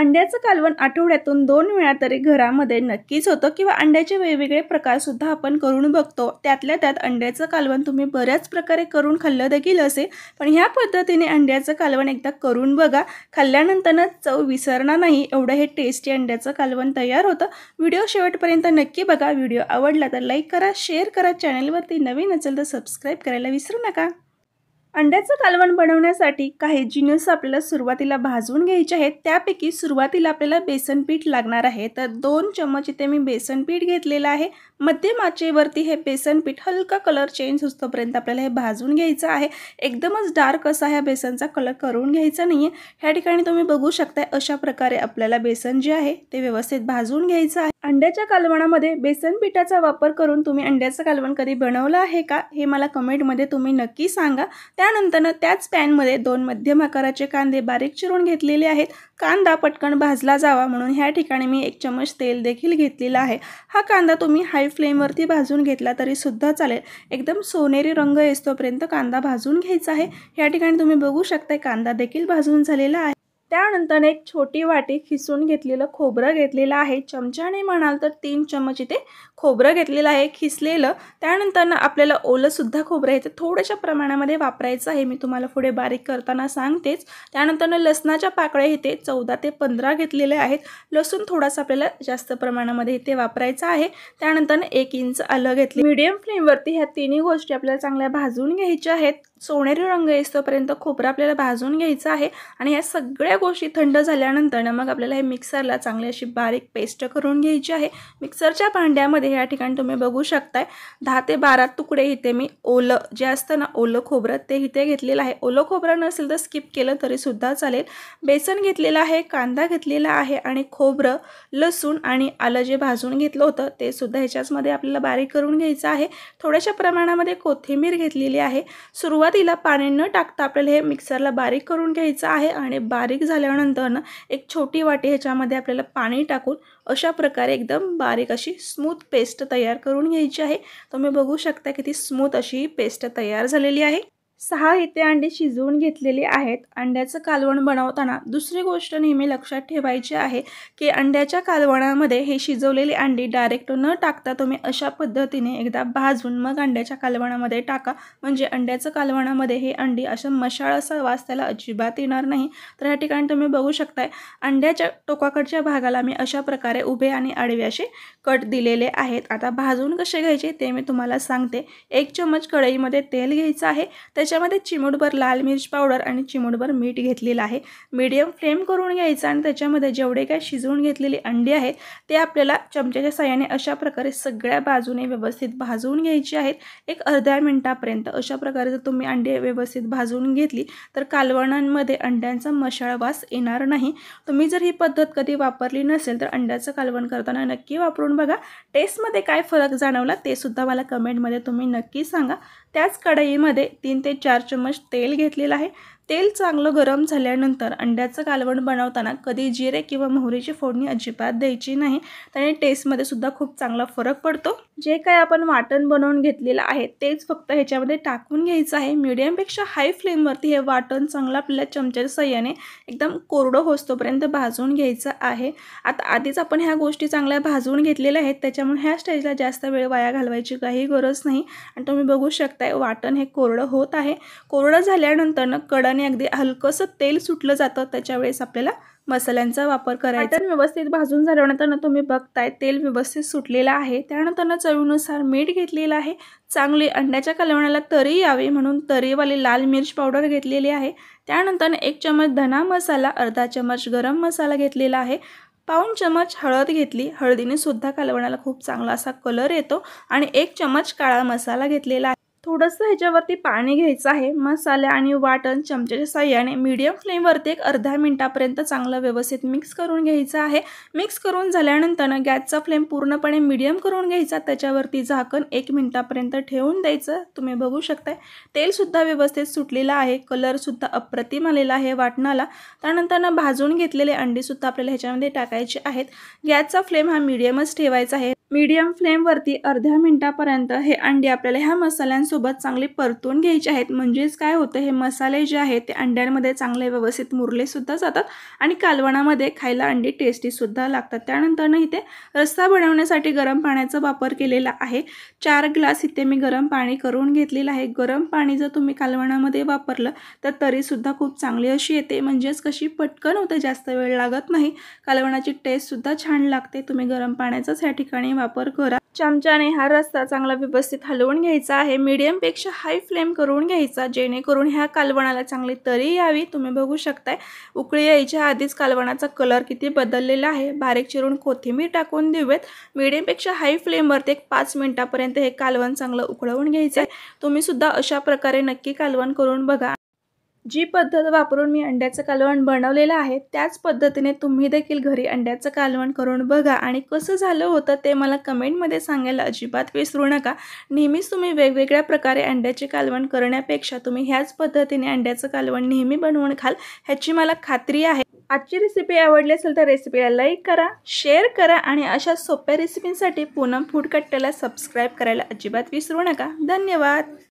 अंड्याचं कालवण आठवड्यातून दोन वेळा तरी घरामध्ये नक्कीच होतं किंवा अंड्याचे वेगवेगळे प्रकारसुद्धा आपण करून बघतो त्यातल्या त्यात अंड्याचं कालवण तुम्ही बऱ्याच प्रकारे करून खाल्लं देखील असेल पण ह्या पद्धतीने अंड्याचं कालवण एकदा करून बघा खाल्ल्यानंतरच चव विसरणार नाही एवढं हे टेस्टी अंड्याचं कालवण तयार होतं व्हिडिओ शेवटपर्यंत नक्की बघा व्हिडिओ आवडला तर लाईक करा शेअर करा चॅनलवरती नवीन असेल तर सबस्क्राईब करायला विसरू नका अंड्याचं कालवण बनवण्यासाठी काही जिनस आपल्याला सुरुवातीला भाजून घ्यायचे आहेत त्यापैकी सुरुवातीला आपल्याला बेसन पीठ लागणार आहे तर दोन चमच इथे मी बेसन पीठ घेतलेलं आहे मध्यम आचेवरती हे बेसन पीठ हलका कलर चेंज होतोपर्यंत आपल्याला हे भाजून घ्यायचं आहे एकदमच डार्क असा ह्या बेसनचा कलर करून घ्यायचा नाही आहे ह्या ठिकाणी तुम्ही बघू शकता अशा प्रकारे आपल्याला बेसन जे आहे ते व्यवस्थित भाजून घ्यायचं आहे अंड्याच्या कालवणामध्ये बेसन पिठाचा वापर करून तुम्ही अंड्याचं कालवण कधी बनवलं आहे का हे मला कमेंटमध्ये तुम्ही नक्की सांगा त्यानंतरनं त्याच पॅनमध्ये दोन मध्यम आकाराचे कांदे बारीक चिरून घेतलेले आहेत कांदा पटकन भाजला जावा म्हणून ह्या ठिकाणी मी एक चमच तेल देखील घेतलेला आहे हा कांदा तुम्ही हाय फ्लेमवरती भाजून घेतला तरीसुद्धा चालेल एकदम सोनेरी रंग येतोपर्यंत कांदा भाजून घ्यायचा आहे ह्या ठिकाणी तुम्ही बघू शकता कांदा देखील भाजून झालेला आहे त्यानंतर एक छोटी वाटी खिसून घेतलेलं खोबरं घेतलेलं आहे चमच्याने म्हणाल तर तीन चमच इथे खोबरं घेतलेलं आहे खिसलेलं त्यानंतर आपल्याला ओलंसुद्धा खोबरं आहे थोड्याशा प्रमाणामध्ये वापरायचं आहे मी तुम्हाला पुढे बारीक करताना सांगतेच त्यानंतर लसणाच्या पाकळ्या इथे चौदा ते पंधरा घेतलेले आहेत लसूण थोडासा आपल्याला जास्त प्रमाणामध्ये इथे वापरायचा आहे त्यानंतर एक इंच आलं घेतलं मीडियम फ्लेमवरती ह्या तिन्ही गोष्टी आपल्याला चांगल्या भाजून घ्यायच्या आहेत सोनेरी रंग येतोपर्यंत खोबरं आपल्याला भाजून घ्यायचं आहे आणि ह्या सगळ्या गोष्टी थंड झाल्यानंतर मग आपल्याला हे मिक्सरला चांगली अशी बारीक पेस्ट करून घ्यायची आहे मिक्सरच्या भांड्यामध्ये या ठिकाणी तुम्ही बघू शकताय दहा ते बारा तुकडे इथे मी ओलं जे असतं ना ओलं खोबरं ते इथे घेतलेलं आहे ओलं खोबरं नसेल तर स्किप केलं तरीसुद्धा चालेल बेसन घेतलेलं आहे कांदा घेतलेला आहे आणि खोबरं लसूण आणि आलं जे भाजून घेतलं होतं ते सुद्धा ह्याच्याचमध्ये आपल्याला बारीक करून घ्यायचं आहे थोड्याशा प्रमाणामध्ये कोथिंबीर घेतलेली आहे सुरुवात सुरुवातीला पाणी न टाकता आपल्याला हे मिक्सरला बारीक करून घ्यायचं आहे आणि बारीक झाल्यानंतर ना एक छोटी वाटी ह्याच्यामध्ये आपल्याला पाणी टाकून अशा प्रकारे एकदम बारीक अशी स्मूथ पेस्ट तयार करून घ्यायची आहे तुम्ही बघू शकता किती स्मूथ अशी पेस्ट तयार झालेली आहे सहा इथे अंडे शिजवून घेतलेले आहेत अंड्याचं कालवण बनवताना दुसरी गोष्ट नेहमी लक्षात ठेवायची आहे की अंड्याच्या कालवणामध्ये हे शिजवलेले अंडी डायरेक्ट न टाकता तुम्ही अशा पद्धतीने एकदा भाजून मग अंड्याच्या कालवणामध्ये टाका म्हणजे अंड्याचं कालवणामध्ये हे अंडी असं मशाळ असा वास त्याला अजिबात येणार नाही तर ह्या ठिकाणी तुम्ही बघू शकताय अंड्याच्या टोकाकडच्या भागाला मी अशा प्रकारे उभे आणि आडवे असे कट दिलेले आहेत आता भाजून कसे घ्यायचे ते मी तुम्हाला सांगते एक चमच कढईमध्ये तेल घ्यायचं आहे त्याच्या त्याच्यामध्ये चिमूटभर लाल मिरच पावडर आणि चिमूटभर मीठ घेतलेलं आहे मीडियम फ्लेम करून घ्यायचं आणि त्याच्यामध्ये जेवढे काय शिजवून घेतलेली अंडी आहेत ते आपल्याला चमच्याच्या सहाय्याने अशा प्रकारे सगळ्या बाजूने व्यवस्थित भाजून घ्यायची आहेत एक अर्ध्या मिनटापर्यंत अशा प्रकारे जर तुम्ही अंडी व्यवस्थित भाजून घेतली तर कालवणांमध्ये अंड्यांचा मशाळवास येणार नाही तुम्ही जर ही पद्धत कधी वापरली नसेल तर अंड्याचं कालवण करताना नक्की वापरून बघा टेस्टमध्ये काय फरक जाणवला ते सुद्धा मला कमेंटमध्ये तुम्ही नक्की सांगा त्याच कढईमध्ये तीन ते चार चम्मच तेल घेतलेलं आहे तेल चांगलं गरम झाल्यानंतर अंड्याचं कालवण बनवताना कधी जिरे किंवा मोहरीची फोडणी अजिबात द्यायची नाही त्याने टेस्टमध्ये सुद्धा खूप चांगला फरक पडतो जे काय आपण वाटण बनवून घेतलेलं आहे तेच फक्त ह्याच्यामध्ये टाकून घ्यायचं आहे मिडियमपेक्षा हाय फ्लेमवरती हे वाटण चांगलं आपल्याला चमच्याच्या सह्याने एकदम कोरडं होस्तोपर्यंत भाजून घ्यायचं आहे आता आधीच आपण ह्या गोष्टी चांगल्या भाजून घेतलेल्या आहेत त्याच्यामुळे ह्या स्टेजला जास्त वेळ वाया घालवायची काही गरज नाही आणि तुम्ही बघू शकताय वाटण हे कोरडं होत आहे कोरडं झाल्यानंतर कडक कडा आणि अगदी हलकंसं तेल सुटलं जातं त्याच्या वेळेस आपल्याला मसाल्यांचा वापर करायचा व्यवस्थित भाजून झाल्यानंतर तुम्ही बघताय तेल व्यवस्थित सुटलेलं आहे त्यानंतर चवीनुसार मीठ घेतलेलं आहे चांगली अंड्याच्या कलवण्याला तरी यावे म्हणून तरीवाली लाल मिर्च पावडर घेतलेली आहे त्यानंतर एक चमच धना मसाला अर्धा चमच गरम मसाला घेतलेला आहे पाऊन चमच हळद घेतली हळदीने सुद्धा कालवणाला खूप चांगला असा कलर येतो आणि एक चमच काळा मसाला घेतलेला आहे थोडंसं ह्याच्यावरती पाणी घ्यायचं आहे मसाले आणि वाटण चमच्याच्या साह्याने मीडियम फ्लेमवरती एक अर्ध्या मिनटापर्यंत चांगलं व्यवस्थित मिक्स करून घ्यायचं आहे मिक्स करून झाल्यानंतर गॅसचा फ्लेम पूर्णपणे मीडियम करून घ्यायचा त्याच्यावरती झाकण एक मिनटापर्यंत ठेवून द्यायचं तुम्ही बघू शकताय तेलसुद्धा व्यवस्थित सुटलेलं आहे कलरसुद्धा अप्रतिम आलेला आहे वाटणाला त्यानंतर भाजून घेतलेले अंडीसुद्धा आपल्याला ह्याच्यामध्ये टाकायचे आहेत गॅसचा फ्लेम हा मीडियमच ठेवायचा आहे मीडियम फ्लेमवरती अर्ध्या मिनटापर्यंत हे अंडी आपल्याला ह्या मसाल्यां सोबत चांगले परतून घ्यायचे आहेत म्हणजेच काय होतं हे मसाले जे आहेत ते अंड्यांमध्ये चांगले व्यवस्थित मुरलेसुद्धा जातात आणि कालवणामध्ये खायला अंडी टेस्टीसुद्धा लागतात त्यानंतरनं इथे रस्सा बनवण्यासाठी गरम पाण्याचा वापर केलेला आहे चार ग्लास इथे मी गरम पाणी करून घेतलेलं आहे गरम पाणी जर तुम्ही कालवणामध्ये वापरलं तर तरीसुद्धा खूप चांगली अशी येते म्हणजेच कशी पटकन होते जास्त वेळ लागत नाही कालवणाची टेस्टसुद्धा छान लागते तुम्ही गरम पाण्याचाच या ठिकाणी वापर करा चमच्याने हा रस्ता चांगला व्यवस्थित हलवून घ्यायचा आहे मीडियमपेक्षा हाय फ्लेम करून घ्यायचा जेणेकरून ह्या कालवणाला चांगली तरी यावी तुम्ही बघू शकताय उकळी यायच्या आधीच कालवणाचा कलर किती बदललेला आहे बारीक चिरून कोथिंबीर टाकून देऊयात मीडियमपेक्षा हाय फ्लेमवरती एक पाच मिनटापर्यंत हे कालवण चांगलं उकळवून घ्यायचं आहे तुम्हीसुद्धा अशा प्रकारे नक्की कालवण करून बघा जी पद्धत वापरून मी अंड्याचं कालवण बनवलेलं आहे त्याच पद्धतीने तुम्ही देखील घरी अंड्याचं कालवण करून बघा आणि कसं झालं होतं ते मला कमेंटमध्ये सांगायला अजिबात विसरू नका नेहमीच तुम्ही वेगवेगळ्या प्रकारे अंड्याचे कालवण करण्यापेक्षा तुम्ही ह्याच पद्धतीने अंड्याचं कालवण नेहमी बनवून खाल ह्याची मला खात्री आहे आजची रेसिपी आवडली असेल तर रेसिपीला लाईक करा शेअर करा आणि अशा सोप्या रेसिपींसाठी पूनम फूड कट्ट्याला सबस्क्राईब करायला अजिबात विसरू नका धन्यवाद